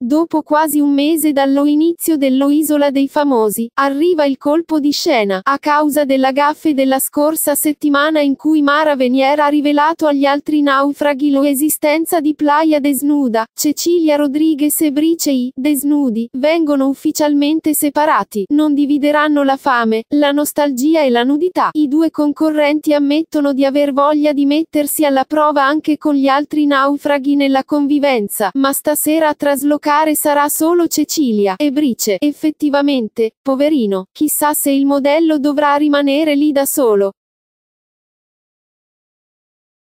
Dopo quasi un mese dallo inizio dello Isola dei Famosi, arriva il colpo di scena, a causa della gaffe della scorsa settimana in cui Mara Venier ha rivelato agli altri naufraghi l'esistenza di Playa Desnuda, Cecilia Rodriguez e Bricei, Desnudi, vengono ufficialmente separati, non divideranno la fame, la nostalgia e la nudità. I due concorrenti ammettono di aver voglia di mettersi alla prova anche con gli altri naufraghi nella convivenza, ma stasera a giocare sarà solo Cecilia e Brice. Effettivamente, poverino, chissà se il modello dovrà rimanere lì da solo,